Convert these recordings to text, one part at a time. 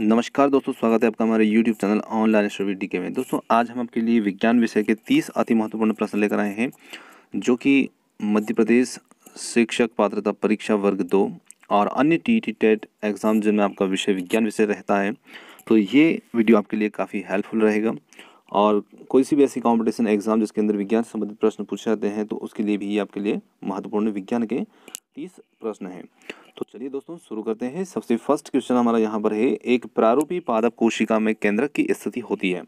नमस्कार दोस्तों स्वागत है आपका हमारे YouTube channel online story D K में दोस्तों आज हम आपके लिए विज्ञान विषय के 30 अति महत्वपूर्ण प्रश्न लेकर आए हैं जो कि मध्य प्रदेश शिक्षक पात्रता परीक्षा वर्ग दो और अन्य टी टी टेट एग्ज़ाम जिनमें आपका विषय विज्ञान विषय रहता है तो ये वीडियो आपके लिए काफ़ी हेल्पफुल रहेगा और कोई सी भी ऐसी कॉम्पिटिशन एग्ज़ाम जिसके अंदर विज्ञान संबंधित प्रश्न पूछे जाते हैं तो उसके लिए भी आपके लिए महत्वपूर्ण विज्ञान के तीस प्रश्न हैं तो चलिए दोस्तों शुरू करते हैं सबसे फर्स्ट क्वेश्चन हमारा यहाँ पर है एक प्रारूपी पादप कोशिका में केंद्रक की स्थिति होती है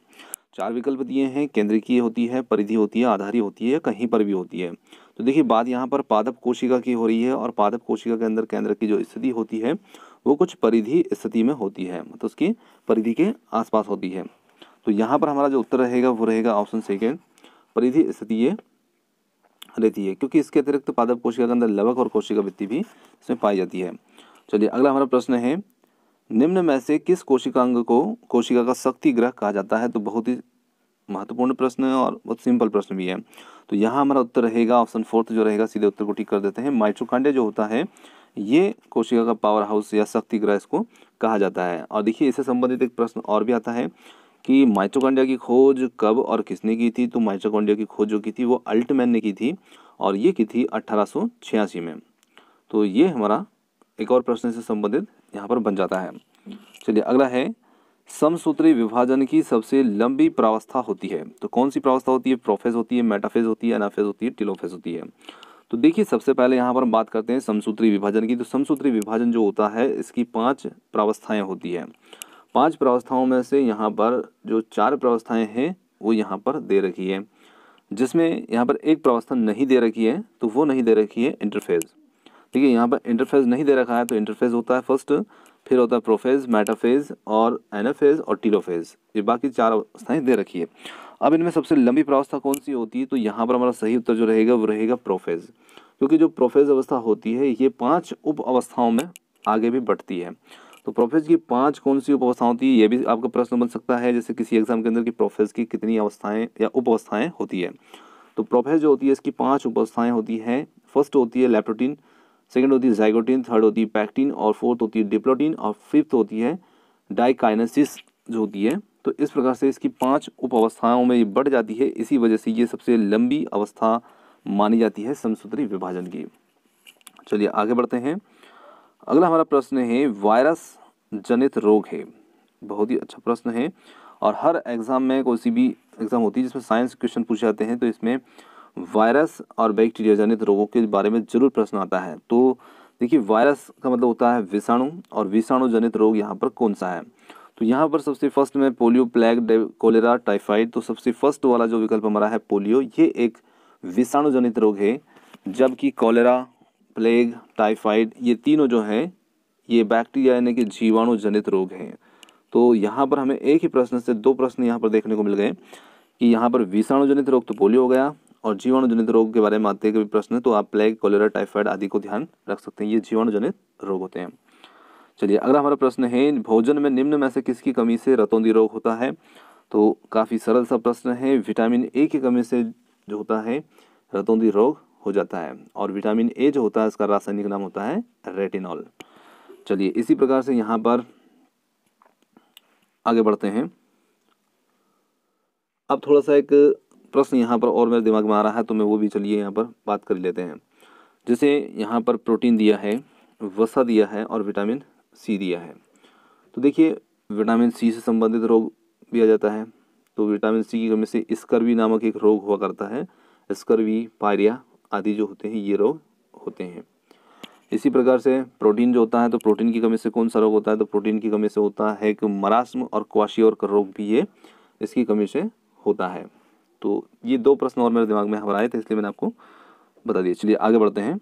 चार विकल्प दिए हैं केंद्रीय होती है परिधि होती है आधारी होती है कहीं पर भी होती है तो देखिए बात यहाँ पर पादप कोशिका की हो रही है और पादप कोशिका के अंदर केंद्र की जो स्थिति होती है वो कुछ परिधि स्थिति में होती है मतलब तो उसकी परिधि के आसपास होती है तो यहाँ पर हमारा जो उत्तर रहेगा वो रहेगा ऑप्शन सेकेंड परिधि स्थिति रहती है क्योंकि इसके अतिरिक्त पादप कोशिका के अंदर लवक और कोशिका वृत्ति भी इसमें पाई जाती है चलिए अगला हमारा प्रश्न है निम्न में से किस कोशिकांग को कोशिका का शक्ति ग्रह कहा जाता है तो बहुत ही महत्वपूर्ण प्रश्न है और बहुत सिंपल प्रश्न भी है तो यहाँ हमारा उत्तर रहेगा ऑप्शन फोर्थ जो रहेगा सीधे उत्तर को ठीक कर देते हैं माइट्रोकांडे जो होता है ये कोशिका का पावर हाउस या शक्ति ग्रह इसको कहा जाता है और देखिए इससे संबंधित एक प्रश्न और भी आता है कि माइट्रोकॉन्डिया की खोज कब और किसने की थी तो माइट्रोकॉन्डिया की खोज जो की थी वो अल्टमैन ने की थी और ये की थी अट्ठारह में तो ये हमारा एक और प्रश्न से संबंधित यहाँ पर बन जाता है चलिए अगला है समसूत्री विभाजन की सबसे लंबी प्रावस्था होती है तो कौन सी प्रावस्था होती है प्रोफेज होती है मेटाफेज होती है एनाफेज होती है टिलोफेज होती है तो देखिए सबसे पहले यहाँ पर हम बात करते हैं समसूत्री विभाजन की तो समसूत्री विभाजन जो होता है इसकी पांच प्रावस्थाएं होती है पांच प्रावस्थाओं में से यहाँ पर जो चार प्रावस्थाएं हैं वो यहाँ पर दे रखी है जिसमें यहाँ पर एक प्रावस्था नहीं दे रखी है तो वो नहीं दे रखी है इंटरफेज ठीक है यहाँ पर इंटरफेज नहीं दे रखा है तो इंटरफेज होता है फर्स्ट फिर होता है प्रोफेज मेटाफेज और एनाफेज और टीलोफेज ये बाकी चार अवस्थाएं दे रखी है अब इनमें सबसे लंबी प्रावस्था कौन सी होती है तो यहाँ पर हमारा सही उत्तर जो रहेगा वो रहेगा प्रोफेज क्योंकि जो प्रोफेज अवस्था होती है ये पांच उप अवस्थाओं में आगे भी बढ़ती है तो प्रोफेज की पांच कौन सी उपवस्थाएं होती है ये भी आपका प्रश्न बन सकता है जैसे किसी एग्जाम के अंदर कि प्रोफेज की कितनी अवस्थाएं या उपवस्थाएं होती है तो प्रोफेज जो होती है इसकी पांच उपवस्थाएं होती हैं फर्स्ट होती है लेप्टोटीन सेकेंड होती है जाइगोटीन थर्ड होती है पैक्टीन और फोर्थ होती है डिप्लोटीन और फिफ्थ होती है डाइकाइनसिस जो होती है तो इस प्रकार से इसकी उप उपअवस्थाओं में ये बढ़ जाती है इसी वजह से ये सबसे लंबी अवस्था मानी जाती है समसूत्री विभाजन की चलिए आगे बढ़ते हैं अगला हमारा प्रश्न है वायरस जनित रोग है बहुत ही अच्छा प्रश्न है और हर एग्ज़ाम में कोई सी भी एग्ज़ाम होती है जिसमें साइंस क्वेश्चन पूछे जाते हैं तो इसमें वायरस और बैक्टीरिया जनित रोगों के बारे में ज़रूर प्रश्न आता है तो देखिए वायरस का मतलब होता है विषाणु और विषाणु जनित रोग यहाँ पर कौन सा है तो यहाँ पर सबसे फर्स्ट में पोलियो प्लेग कोलेरा टाइफाइड तो सबसे फर्स्ट वाला जो विकल्प हमारा है पोलियो ये एक विषाणु जनित रोग है जबकि कोलेरा प्लेग टाइफाइड ये तीनों जो हैं ये बैक्टीरिया यानी कि जीवाणु जनित रोग हैं तो यहाँ पर हमें एक ही प्रश्न से दो प्रश्न यहाँ पर देखने को मिल गए कि यहाँ पर विषाणुजनित रोग तो पोलियो हो गया और जीवाणुजनित रोग के बारे में आते हैं प्रश्न तो आप प्लेग कोलेरा टाइफाइड आदि को ध्यान रख सकते हैं ये जीवाणुजनित रोग होते हैं चलिए अगला हमारा प्रश्न है भोजन में निम्न में से किसकी कमी से रतौंदी रोग होता है तो काफ़ी सरल सा प्रश्न है विटामिन ए की कमी से जो होता है रतौंदी रोग हो जाता है और विटामिन ए जो होता है इसका रासायनिक नाम होता है रेटिनॉल चलिए इसी प्रकार से यहाँ पर आगे बढ़ते हैं अब थोड़ा सा एक प्रश्न यहाँ पर और मेरे दिमाग में आ रहा है तो मैं वो भी चलिए यहाँ पर बात कर लेते हैं जैसे यहाँ पर प्रोटीन दिया है वसा दिया है और विटामिन सी दिया है तो देखिए विटामिन सी से संबंधित रोग भी आ जाता है तो विटामिन सी की कमी से स्कर्वी नामक एक रोग हुआ करता है स्कर्वी पायरिया आदि जो होते हैं ये रोग होते हैं इसी प्रकार से प्रोटीन जो होता है तो प्रोटीन की कमी से कौन सा रोग होता है तो प्रोटीन की कमी से होता है कि मरास्म और क्वाशियोर का रोग भी ये इसकी कमी से होता है तो ये दो प्रश्न और मेरे दिमाग में हमारा आए थे इसलिए मैंने आपको बता दिया चलिए आगे बढ़ते हैं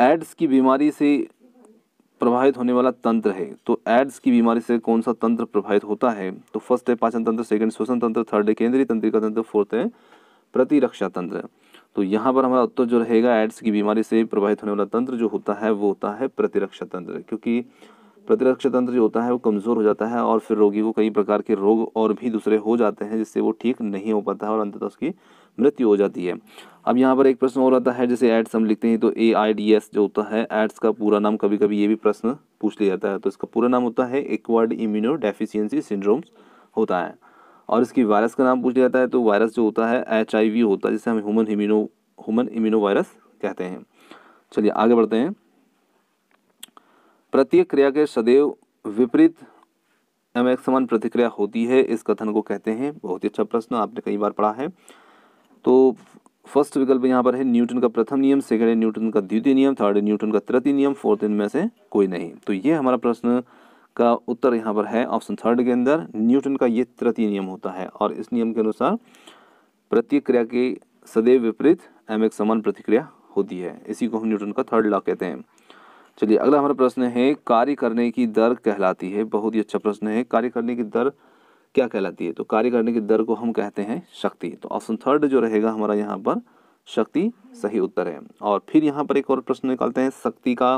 एड्स की बीमारी से प्रभावित होने वाला तंत्र है तो एड्स की बीमारी से कौन सा तंत्र प्रभावित होता है तो फर्स्ट है पाचन तंत्र सेकंड श्वसन तंत्र थर्ड है केंद्रीय तंत्रिका तंत्र फोर्थ है प्रतिरक्षा तंत्र तो यहाँ पर हमारा उत्तर जो रहेगा एड्स की बीमारी से प्रभावित होने वाला तंत्र जो होता है वो होता है प्रतिरक्षा तंत्र क्योंकि प्रतिरक्षा तंत्र जो होता है वो कमज़ोर हो जाता है और फिर रोगी को कई प्रकार के रोग और भी दूसरे हो जाते हैं जिससे वो ठीक नहीं हो पाता है और अंततः उसकी मृत्यु हो जाती है अब यहाँ पर एक प्रश्न और आता है जैसे एड्स हम लिखते हैं तो ए आई डी एस जो होता है एड्स का पूरा नाम कभी कभी ये भी प्रश्न पूछ लिया जाता है तो इसका पूरा नाम होता है एक्वाड इम्यूनो डेफिशियंसी सिंड्रोम्स होता है और इसकी वायरस का नाम पूछ लिया जाता है तो वायरस जो होता है एच होता है जिसे हम human immuno human immuno virus कहते हैं चलिए आगे बढ़ते हैं प्रत्येक क्रिया के सदैव विपरीत एवं एक समान प्रतिक्रिया होती है इस कथन को कहते हैं बहुत ही अच्छा प्रश्न आपने कई बार पढ़ा है तो फर्स्ट विकल्प यहाँ पर है न्यूटन का प्रथम नियम सेकेंड है न्यूटन का द्वितीय नियम थर्ड है न्यूटन का तृतीय नियम फोर्थ इनमें से कोई नहीं तो ये हमारा प्रश्न का उत्तर यहाँ पर है ऑप्शन थर्ड के अंदर न्यूटन का ये तृतीय नियम होता है और इस नियम के अनुसार प्रतिक्रिया के सदैव विपरीत एम एक समान प्रतिक्रिया होती है इसी को हम न्यूटन का थर्ड लॉ कहते हैं चलिए अगला हमारा प्रश्न है कार्य करने की दर कहलाती है बहुत ही अच्छा प्रश्न है कार्य करने की दर क्या कहलाती है तो कार्य करने की दर को हम कहते हैं शक्ति तो ऑप्शन थर्ड जो रहेगा हमारा यहाँ पर शक्ति सही उत्तर है और फिर यहाँ पर एक और प्रश्न निकालते हैं शक्ति का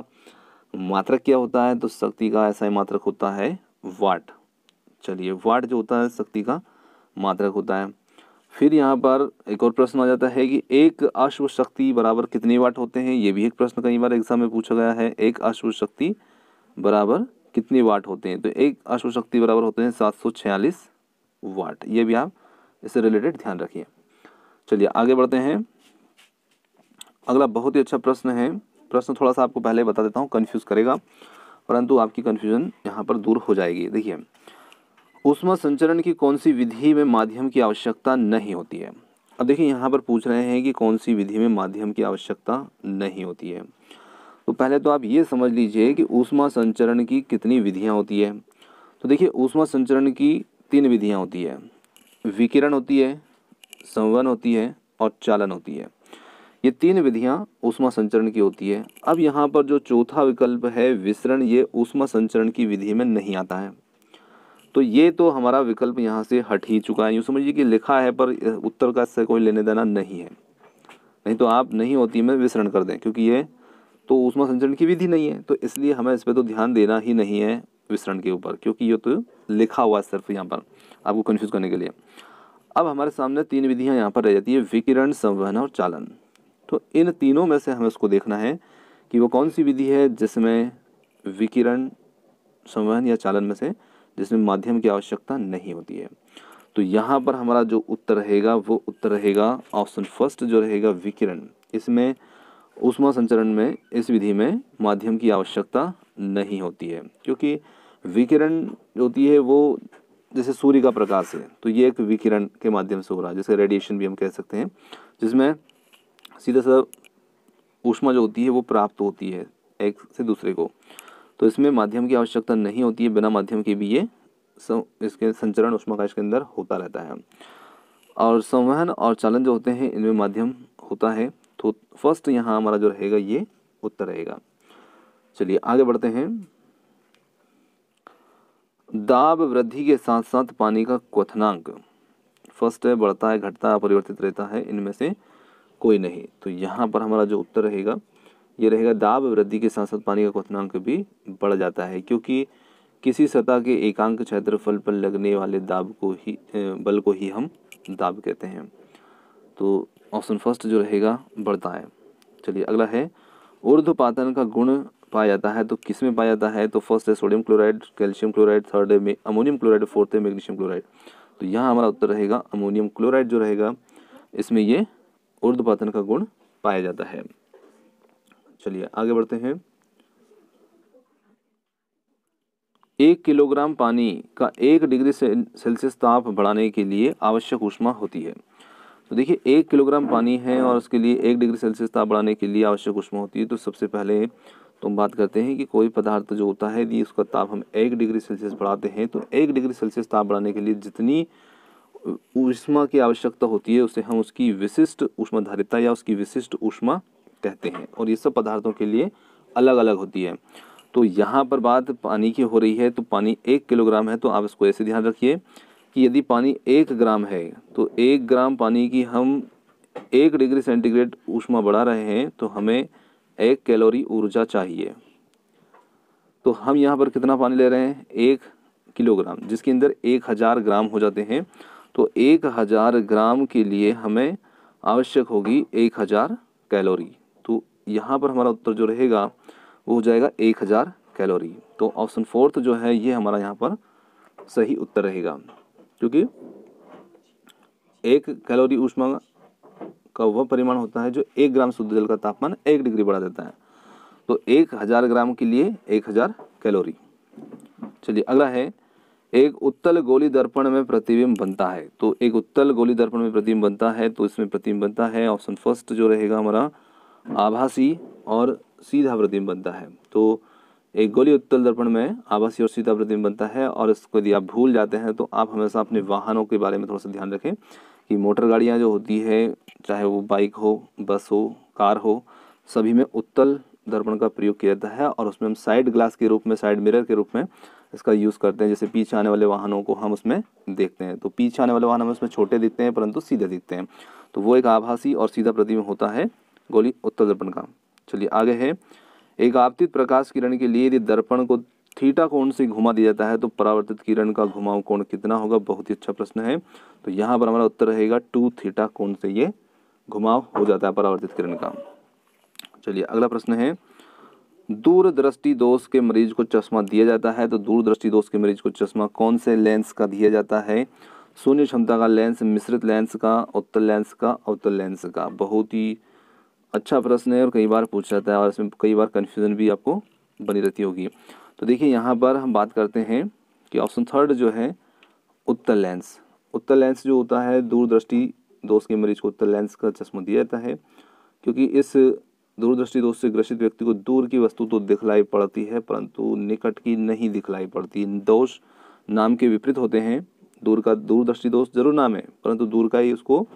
मात्रक क्या होता है तो शक्ति का ऐसा ही मात्रक होता है वाट चलिए वाट जो होता है शक्ति का मात्रक होता है फिर यहाँ पर एक और प्रश्न आ जाता है कि एक अश्व शक्ति बराबर कितने वाट होते हैं ये भी एक प्रश्न कई बार एग्जाम में पूछा गया है एक अश्व शक्ति बराबर कितने वाट होते हैं तो एक अश्व शक्ति बराबर होते हैं सात सौ छियालीस वाट ये भी आप इससे रिलेटेड ध्यान रखिए चलिए आगे बढ़ते हैं अगला बहुत ही अच्छा प्रश्न है प्रश्न थोड़ा सा आपको पहले बता देता हूँ कन्फ्यूज़ करेगा परंतु आपकी कन्फ्यूज़न यहाँ पर दूर हो जाएगी देखिए उष्मा संचरण की कौन सी विधि में माध्यम की आवश्यकता नहीं होती है अब देखिए यहाँ पर पूछ रहे हैं कि कौन सी विधि में माध्यम की आवश्यकता नहीं होती है तो पहले तो आप ये समझ लीजिए कि ऊष्मा संचरण की कितनी विधियाँ होती है तो देखिए ऊष्मा संचरण की तीन विधियाँ होती है विकिरण होती है संवन होती है और चालन होती है ये तीन विधियाँ ऊष्मा संचरण की होती है अब यहाँ पर जो चौथा विकल्प है विसरण ये ऊष्मा संचरण की विधि में नहीं आता है तो ये तो हमारा विकल्प यहाँ से हट ही चुका है यूँ समझिए कि लिखा है पर उत्तर का इससे कोई लेने देना नहीं है नहीं तो आप नहीं होती में विसरण कर दें क्योंकि ये तो ऊष्मा संचरण की विधि नहीं है तो इसलिए हमें इस पर तो ध्यान देना ही नहीं है विसरण के ऊपर क्योंकि ये तो लिखा हुआ है सिर्फ यहाँ पर आपको कन्फ्यूज़ करने के लिए अब हमारे सामने तीन विधियाँ यहाँ पर रह जाती है विकिरण संवहन और चालन तो इन तीनों में से हमें उसको देखना है कि वो कौन सी विधि है जिसमें विकिरण संवहन या चालन में से जिसमें माध्यम की आवश्यकता नहीं होती है तो यहाँ पर हमारा जो उत्तर रहेगा वो उत्तर रहेगा ऑप्शन फर्स्ट जो रहेगा विकिरण इसमें उष्मा संचरण में इस विधि में माध्यम की आवश्यकता नहीं होती है क्योंकि विकिरण जो होती है वो जैसे सूर्य का प्रकाश है तो ये एक विकिरण के माध्यम से हो रहा है जैसे रेडिएशन भी हम कह सकते हैं जिसमें सीधा सीधा ऊष्मा जो होती है वो प्राप्त होती है एक से दूसरे को तो इसमें माध्यम की आवश्यकता नहीं होती है बिना माध्यम के भी ये इसके संचरण उष्माकाश के अंदर होता रहता है और संवहन और चालन जो होते हैं इनमें माध्यम होता है तो फर्स्ट यहाँ हमारा जो रहेगा ये उत्तर रहेगा चलिए आगे बढ़ते हैं दाब वृद्धि के साथ साथ पानी का क्वथनांक फर्स्ट है बढ़ता है घटता है परिवर्तित रहता है इनमें से कोई नहीं तो यहाँ पर हमारा जो उत्तर रहेगा ये रहेगा दाब वृद्धि के साथ साथ पानी का क्वनांक भी बढ़ जाता है क्योंकि किसी सतह के एकांक क्षेत्रफल पर लगने वाले दाब को ही बल को ही हम दाब कहते हैं तो ऑप्शन फर्स्ट जो रहेगा बढ़ता है चलिए अगला है ऊर्ध्वपातन का गुण पाया जाता है तो किस में पाया जाता है तो फर्स्ट है sodium chloride calcium chloride third है अमोनियम क्लोराइड फोर्थ है मैग्नीशियम क्लोराइड तो यहाँ हमारा उत्तर रहेगा अमोनियम क्लोराइड जो रहेगा इसमें ये ऊर्ध्वपातन का गुण पाया जाता है चलिए आगे बढ़ते हैं एक किलोग्राम पानी का एक डिग्री सेल्सियस ताप बढ़ाने के लिए आवश्यक ऊष्मा होती है तो देखिए एक किलोग्राम पानी है और उसके लिए एक डिग्री सेल्सियस ताप बढ़ाने के लिए आवश्यक ऊष्मा होती है तो सबसे पहले तो हम बात करते हैं कि कोई पदार्थ जो होता है यदि उसका ताप हम एक डिग्री सेल्सियस बढ़ाते हैं तो एक डिग्री सेल्सियस ताप बढ़ाने के लिए जितनी ऊष्मा की आवश्यकता होती है उसे हम उसकी विशिष्ट ऊष्माधारिता या उसकी विशिष्ट ऊष्मा कहते हैं और ये सब पदार्थों के लिए अलग अलग होती है तो यहाँ पर बात पानी की हो रही है तो पानी एक किलोग्राम है तो आप इसको ऐसे ध्यान रखिए कि यदि पानी एक ग्राम है तो एक ग्राम पानी की हम एक डिग्री सेंटीग्रेड ऊष्मा बढ़ा रहे हैं तो हमें एक कैलोरी ऊर्जा चाहिए तो हम यहाँ पर कितना पानी ले रहे हैं एक किलोग्राम जिसके अंदर एक हज़ार ग्राम हो जाते हैं तो एक हज़ार ग्राम के लिए हमें आवश्यक होगी एक हज़ार कैलोरी तो यहाँ पर हमारा उत्तर जो रहेगा वो हो जाएगा एक हज़ार कैलोरी तो ऑप्शन फोर्थ जो है ये हमारा यहाँ पर सही उत्तर रहेगा क्योंकि एक कैलोरी ऊष्मा का वह परिमाण होता है जो एक ग्राम शुद्ध जल का तापमान एक डिग्री बढ़ा देता है तो एक हज़ार ग्राम के लिए एक हज़ार कैलोरी चलिए अगला है एक उत्तल गोली दर्पण में प्रतिबिंब बनता है तो एक उत्तल गोली दर्पण में प्रतिबिंब बनता है तो इसमें प्रतिबिंब बनता है ऑप्शन फर्स्ट जो रहेगा हमारा आभासी और सीधा प्रतिबिंब बनता है तो एक गोली उत्तल दर्पण में आभासी और सीधा प्रतिबिंब बनता है और इसको यदि आप भूल जाते हैं तो आप हमेशा अपने वाहनों के बारे में थोड़ा सा ध्यान रखें कि मोटर गाड़ियाँ जो होती है चाहे वो बाइक हो बस हो कार हो सभी में उत्तल दर्पण का प्रयोग किया जाता है और उसमें हम साइड ग्लास के रूप में साइड मिरर के रूप में इसका यूज़ करते हैं जैसे पीछे आने वाले वाहनों को हम उसमें देखते हैं तो पीछे आने वाले वाहन हमें उसमें छोटे दिखते हैं परंतु सीधे दिखते हैं तो वो एक आभासी और सीधा प्रतिबिंब होता है गोली उत्तर दर्पण का चलिए आगे है एक आपतित प्रकाश किरण के लिए यदि दर्पण को थीटा कोण से घुमा दिया जाता है तो परावर्तित किरण का घुमाव कोण कितना होगा बहुत ही अच्छा प्रश्न है तो यहाँ पर हमारा उत्तर रहेगा टू थीटा कोण से ये घुमाव हो जाता है परावर्तित किरण का चलिए अगला प्रश्न है दूरदृष्टि दोष के मरीज को चश्मा दिया जाता है तो दूरदृष्टि दोष के मरीज को चश्मा कौन से लेंस का दिया जाता है शून्य क्षमता का लेंस मिश्रित लेंस का उत्तर लेंस का अवतल लेंस का बहुत ही अच्छा प्रश्न है और कई बार पूछ जाता है और इसमें कई बार कन्फ्यूज़न भी आपको बनी रहती होगी तो देखिए यहाँ पर हम बात करते हैं कि ऑप्शन थर्ड जो है उत्तर लेंस उत्तर लेंस जो होता है दूरदृष्टि दोष के मरीज को उत्तर लेंस का चश्मा दिया जाता है क्योंकि इस दूरदृष्टि दोष तो से ग्रसित व्यक्ति को दूर की वस्तु तो दिखलाई पड़ती है परंतु निकट की नहीं दिखलाई पड़ती दोष नाम के विपरीत होते हैं दूर का दूरदृष्टि दोष जरूर नाम है परंतु दूर का ही उसको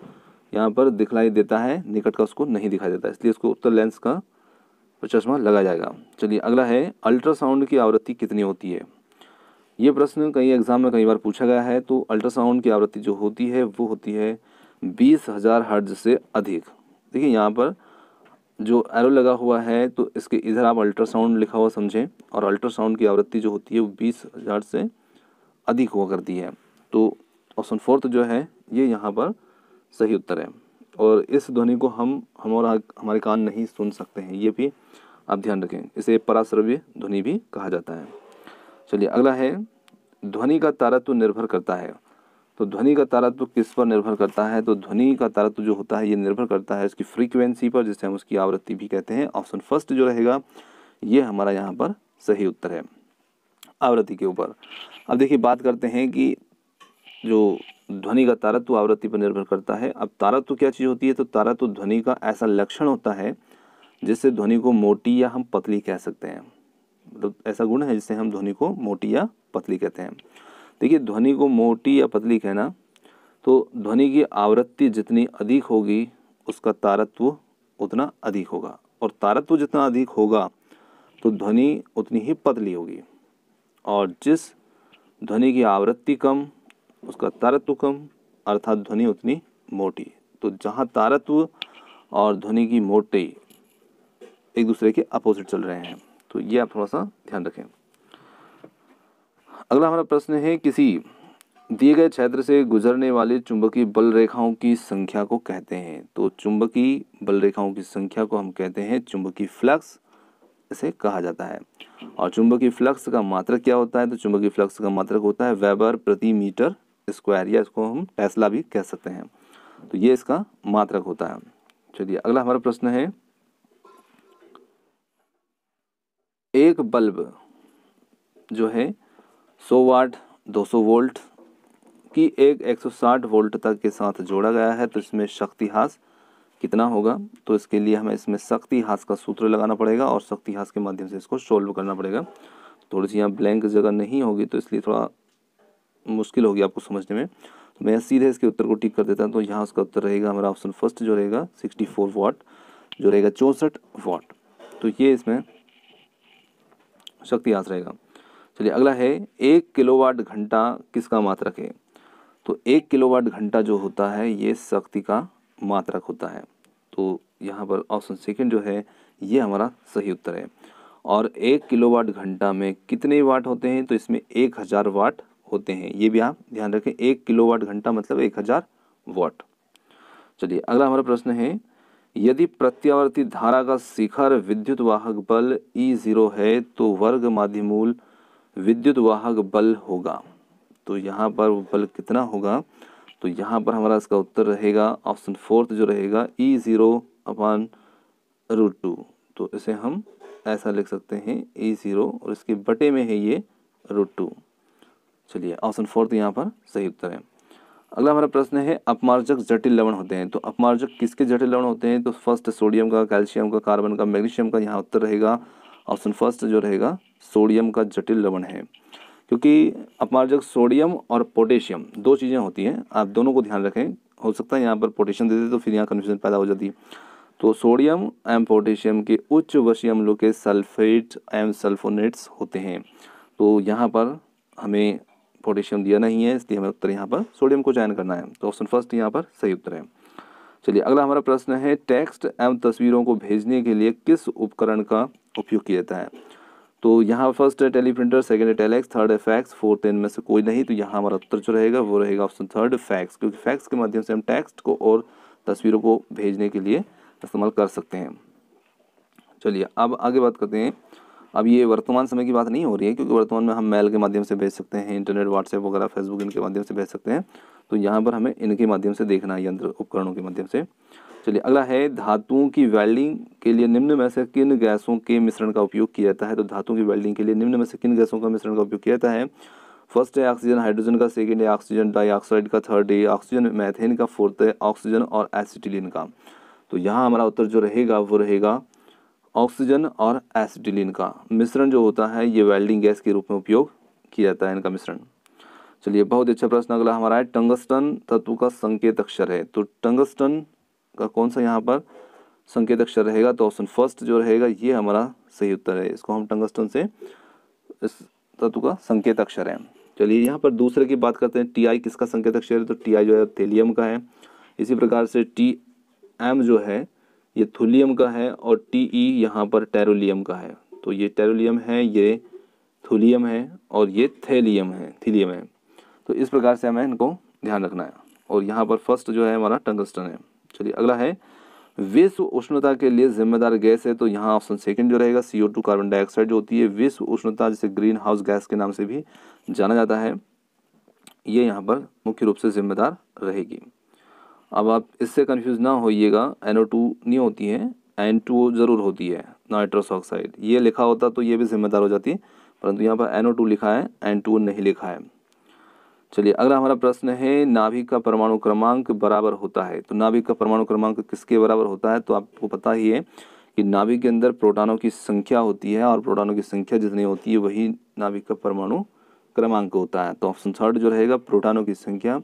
यहाँ पर दिखलाई देता है निकट का उसको नहीं दिखाई देता इसलिए उसको उत्तर लेंस का चश्मा लगा जाएगा चलिए अगला है अल्ट्रासाउंड की आवृत्ति कितनी होती है ये प्रश्न कई एग्जाम में कई बार पूछा गया है तो अल्ट्रासाउंड की आवृत्ति जो होती है वो होती है बीस हज़ार हर्ज से अधिक देखिए यहाँ पर जो एरो लगा हुआ है तो इसके इधर आप अल्ट्रासाउंड लिखा हुआ समझें और अल्ट्रासाउंड की आवृत्ति जो होती है वो बीस हज़ार से अधिक हुआ करती है तो ऑप्शन फोर्थ जो है ये यहाँ पर सही उत्तर है और इस ध्वनि को हम हमारा हमारे कान नहीं सुन सकते हैं ये भी आप ध्यान रखें इसे पराश्रव्य ध्वनि भी कहा जाता है चलिए अगला है ध्वनि का तारत्व तो निर्भर करता है तो ध्वनि का तारत्व तो किस पर निर्भर करता है तो ध्वनि का तारत्व तो जो होता है ये निर्भर करता है उसकी फ्रीक्वेंसी पर जिसे हम उसकी आवृत्ति भी कहते हैं ऑप्शन फर्स्ट जो रहेगा ये हमारा यहाँ पर सही उत्तर है आवृत्ति के ऊपर अब देखिए बात करते हैं कि जो ध्वनि का तारत्व तो आवृत्ति पर निर्भर करता है अब तारत्व क्या चीज़ होती है तो तारत्व ध्वनि का ऐसा लक्षण होता है जिससे ध्वनि को मोटी या हम पतली कह सकते हैं मतलब ऐसा गुण है जिससे हम ध्वनि को मोटी या पतली कहते हैं देखिए ध्वनि को मोटी या पतली कहना तो ध्वनि की आवृत्ति जितनी अधिक होगी उसका तारत्व उतना अधिक होगा और तारत्व जितना अधिक होगा तो ध्वनि उतनी ही पतली होगी और जिस ध्वनि की आवृत्ति कम उसका तारत्व कम अर्थात ध्वनि उतनी मोटी तो जहाँ तारत्व और ध्वनि की मोटी एक दूसरे के अपोजिट चल रहे हैं तो ये आप थोड़ा सा ध्यान रखें अगला हमारा प्रश्न है किसी दिए गए क्षेत्र से गुजरने वाले चुंबकीय बल रेखाओं की संख्या को कहते हैं तो चुंबकीय बल रेखाओं की संख्या को हम कहते हैं चुंबकीय फ्लक्स इसे कहा जाता है और चुंबकीय फ्लक्स का मात्रक क्या होता है तो चुंबकीय फ्लक्स का मात्रक होता है वेबर प्रति मीटर स्क्वायर या इसको हम टेस्ला भी कह सकते हैं तो ये इसका मात्रक होता है चलिए अगला हमारा प्रश्न है एक बल्ब जो है 100 वाट 200 वोल्ट की एक 160 वोल्ट तक के साथ जोड़ा गया है तो इसमें हास कितना होगा तो इसके लिए हमें इसमें हास का सूत्र लगाना पड़ेगा और हास के माध्यम से इसको सोल्व करना पड़ेगा थोड़ी सी यहाँ ब्लैंक जगह नहीं होगी तो इसलिए थोड़ा मुश्किल होगी आपको समझने में तो मैं सीधे इसके उत्तर को टिक कर देता हूँ तो यहाँ उसका उत्तर रहेगा हमारा ऑप्शन फर्स्ट जो रहेगा सिक्सटी फोर वाट जो रहेगा चौंसठ वाट तो ये इसमें शक्ति हास रहेगा चलिए अगला है एक किलोवाट घंटा किसका मात्रक है तो एक किलोवाट घंटा जो होता है ये शक्ति का मात्रक होता है तो यहाँ पर ऑप्शन सेकंड जो है ये हमारा सही उत्तर है और एक किलोवाट घंटा में कितने वाट होते हैं तो इसमें एक हज़ार वाट होते हैं ये भी आप ध्यान रखें एक किलोवाट घंटा मतलब एक हज़ार वाट चलिए अगला हमारा प्रश्न है यदि प्रत्यावर्ती धारा का शिखर विद्युत वाहक बल ई e जीरो है तो वर्ग माध्यमूल मूल विद्युत वाहक बल होगा तो यहाँ पर बल कितना होगा तो यहाँ पर हमारा इसका उत्तर रहेगा ऑप्शन फोर्थ जो रहेगा E zero upon root two तो इसे हम ऐसा लिख सकते हैं ई e ज़ीरो और इसके बटे में है ये रूट टू चलिए ऑप्शन फोर्थ यहाँ पर सही उत्तर है अगला हमारा प्रश्न है अपमार्जक जटिल लवण होते हैं तो अपमार्जक किसके जटिल लवण होते हैं तो फर्स्ट सोडियम का कैल्शियम का कार्बन का मैग्नीशियम का यहाँ उत्तर रहेगा ऑप्शन फर्स्ट जो रहेगा सोडियम का जटिल लवण है क्योंकि अपमार जब सोडियम और पोटेशियम दो चीज़ें होती हैं आप दोनों को ध्यान रखें हो सकता है यहाँ पर पोटेशियम दे दे तो फिर यहाँ कन्फ्यूजन पैदा हो जाती है तो सोडियम एंड पोटेशियम के उच्च वशी अम्लों के सल्फेट एंड सल्फोनेट्स होते हैं तो यहाँ पर हमें पोटेशियम दिया नहीं है इसलिए हमें उत्तर यहाँ पर सोडियम को चयन करना है तो ऑप्शन फर्स्ट यहाँ पर सही उत्तर है चलिए अगला हमारा प्रश्न है टेक्स्ट एवं तस्वीरों को भेजने के लिए किस उपकरण का उपयोग किया जाता है तो यहाँ फर्स्ट है टेली प्रिंटर सेकेंड है टेलेक्स थर्ड है फैक्स फोर्थ इनमें से कोई नहीं तो यहाँ हमारा उत्तर जो रहेगा वो रहेगा ऑप्शन थर्ड फैक्स क्योंकि फैक्स के माध्यम से हम टेक्स्ट को और तस्वीरों को भेजने के लिए इस्तेमाल कर सकते हैं चलिए अब आगे बात करते हैं अब ये वर्तमान समय की बात नहीं हो रही है क्योंकि वर्तमान में हम मेल के माध्यम से भेज सकते हैं इंटरनेट व्हाट्सएप वगैरह फेसबुक इनके माध्यम से भेज सकते हैं तो यहाँ पर हमें इनके माध्यम से देखना है यंत्र उपकरणों के माध्यम से चलिए अगला है धातुओं की वेल्डिंग के लिए निम्न में से किन गैसों के मिश्रण का उपयोग किया जाता है तो धातुओं की वेल्डिंग के लिए निम्न में से किन गैसों का मिश्रण का उपयोग किया जाता है फर्स्ट है ऑक्सीजन हाइड्रोजन का सेकेंड है ऑक्सीजन डाईऑक्साइड का थर्ड है ऑक्सीजन मैथेन का फोर्थ है ऑक्सीजन और एसिटिलिन का तो यहाँ हमारा उत्तर जो रहेगा वो रहेगा ऑक्सीजन और एसिटिलिन का मिश्रण जो होता है ये वेल्डिंग गैस के रूप में उपयोग किया जाता है इनका मिश्रण चलिए बहुत अच्छा प्रश्न अगला हमारा है टंगस्टन तत्व का संकेत अक्षर है तो टंगस्टन का कौन सा यहाँ पर संकेत अक्षर रहेगा तो ऑप्शन फर्स्ट जो रहेगा ये हमारा सही उत्तर है इसको हम टंगस्टन से इस तत्व का संकेत अक्षर है चलिए यहाँ पर दूसरे की बात करते हैं टी आई किसका संकेत अक्षर है तो टी आई जो है थेलियम का है इसी प्रकार से टी एम जो है ये थुलियम का है और टी ई e यहाँ पर टेरोलियम का है तो ये टेरोलियम है ये थुलियम है और ये थेलियम है थीलियम है तो इस प्रकार से हमें इनको ध्यान रखना है और यहाँ पर फर्स्ट जो है हमारा टंगस्टन है चलिए अगला है विश्व उष्णता के लिए जिम्मेदार गैस है तो यहाँ ऑप्शन सेकंड जो रहेगा सीओ टू कार्बन डाइऑक्साइड जो होती है विश्व उष्णता जिसे ग्रीन हाउस गैस के नाम से भी जाना जाता है ये यह यहाँ पर मुख्य रूप से जिम्मेदार रहेगी अब आप इससे कन्फ्यूज ना होइएगा एनओ टू नहीं होती है एन टू ज़रूर होती है नाइट्रोस ऑक्साइड ये लिखा होता तो ये भी जिम्मेदार हो जाती परंतु यहाँ पर एनओ टू लिखा है एन टू नहीं लिखा है चलिए अगला हमारा प्रश्न है नाभिक का परमाणु क्रमांक बराबर होता है तो नाभिक का परमाणु क्रमांक किसके बराबर होता है तो आपको पता ही है कि नाभिक के अंदर प्रोटानों की संख्या होती है और प्रोटानों की संख्या जितनी होती है वही नाभिक का परमाणु क्रमांक होता है तो ऑप्शन थर्ड जो रहेगा प्रोटानों की संख्या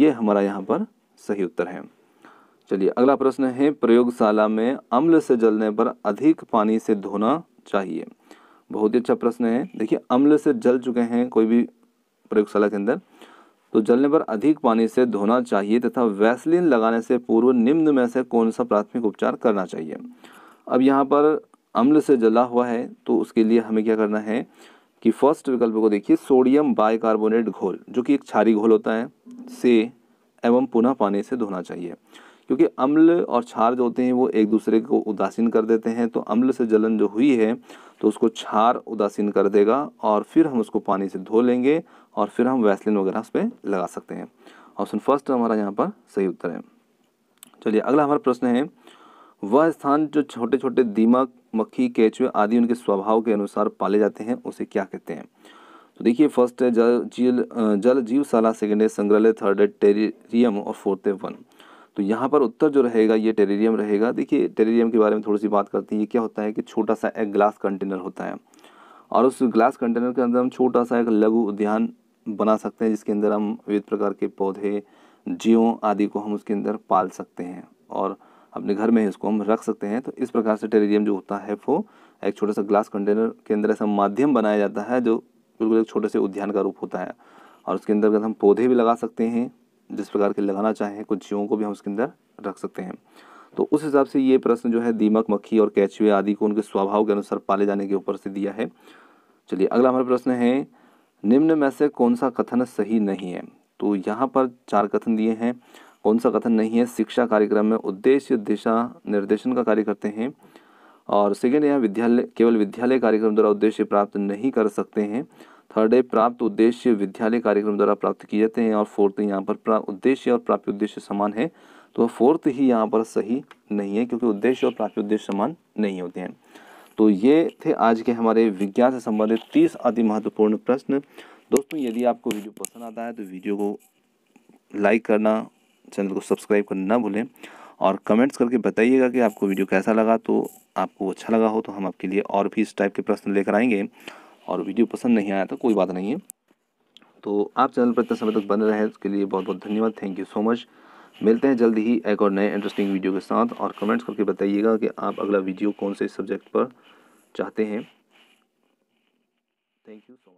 ये हमारा यहाँ पर सही उत्तर है चलिए अगला प्रश्न है प्रयोगशाला में अम्ल से जलने पर अधिक पानी से धोना चाहिए बहुत ही अच्छा प्रश्न है देखिए अम्ल से जल चुके हैं कोई भी प्रयोगशाला के अंदर तो जलने पर अधिक पानी से धोना चाहिए तथा वैसलिन लगाने से पूर्व निम्न में से कौन सा प्राथमिक उपचार करना चाहिए अब यहाँ पर अम्ल से जला हुआ है तो उसके लिए हमें क्या करना है कि फर्स्ट विकल्प को देखिए सोडियम बाइकार्बोनेट घोल जो कि एक छारी घोल होता है से एवं पुनः पानी से धोना चाहिए क्योंकि अम्ल और छार जो होते हैं वो एक दूसरे को उदासीन कर देते हैं तो अम्ल से जलन जो हुई है तो उसको छार उदासीन कर देगा और फिर हम उसको पानी से धो लेंगे और फिर हम वैसलिन वगैरह उस पर लगा सकते हैं ऑप्शन फर्स्ट हमारा यहाँ पर सही उत्तर है चलिए अगला हमारा प्रश्न है वह स्थान जो छोटे छोटे दीमक मक्खी केचुए आदि उनके स्वभाव के अनुसार पाले जाते हैं उसे क्या कहते हैं तो देखिए फर्स्ट है जल जील जल जीवशाला सेकेंड है संग्रहालय थर्ड है टेरियम और फोर्थ है वन तो यहाँ पर उत्तर जो रहेगा ये टेरेरियम रहेगा देखिए टेरेरियम के बारे में थोड़ी सी बात करते हैं ये क्या होता है कि छोटा सा एक ग्लास कंटेनर होता है और उस ग्लास कंटेनर के अंदर हम छोटा सा एक लघु उद्यान बना सकते हैं जिसके अंदर हम विविध प्रकार के पौधे जीवों आदि को हम उसके अंदर पाल सकते हैं और अपने घर में इसको हम रख सकते हैं तो इस प्रकार से टेरेरियम जो होता है वो एक छोटा सा ग्लास कंटेनर के अंदर ऐसा माध्यम बनाया जाता है जो बिल्कुल एक छोटे से उद्यान का रूप होता है और उसके अंदर हम पौधे भी लगा सकते हैं जिस प्रकार के लगाना चाहें कुछ जीवों को भी हम उसके अंदर रख सकते हैं तो उस हिसाब से ये प्रश्न जो है दीमक मक्खी और कैचुए आदि को उनके स्वभाव के अनुसार पाले जाने के ऊपर से दिया है चलिए अगला हमारा प्रश्न है निम्न में से कौन सा कथन सही नहीं है तो यहाँ पर चार कथन दिए हैं कौन सा कथन नहीं है शिक्षा कार्यक्रम में उद्देश्य दिशा निर्देशन का कार्य करते हैं और सेकेंड यहाँ विद्यालय केवल विद्यालय कार्यक्रम द्वारा उद्देश्य प्राप्त नहीं कर सकते हैं थर्ड है प्राप्त उद्देश्य विद्यालय कार्यक्रम द्वारा प्राप्त किए जाते हैं और फोर्थ यहाँ पर उद्देश्य और प्राप्त उद्देश्य समान है तो फोर्थ ही यहाँ पर सही नहीं है क्योंकि उद्देश्य और प्राप्ति उद्देश्य समान नहीं होते हैं तो ये थे आज के हमारे विज्ञान से संबंधित तीस अति महत्वपूर्ण प्रश्न दोस्तों यदि आपको वीडियो पसंद आता है तो वीडियो को लाइक करना चैनल को सब्सक्राइब करना ना भूलें और कमेंट्स करके बताइएगा कि आपको वीडियो कैसा लगा तो आपको अच्छा लगा हो तो हम आपके लिए और भी इस टाइप के प्रश्न लेकर आएंगे और वीडियो पसंद नहीं आया तो कोई बात नहीं है तो आप चैनल पर इतना समय तक बने रहें उसके लिए बहुत बहुत धन्यवाद थैंक यू सो मच मिलते हैं जल्द ही एक और नए इंटरेस्टिंग वीडियो के साथ और कमेंट्स करके बताइएगा कि आप अगला वीडियो कौन से सब्जेक्ट पर चाहते हैं थैंक यू सो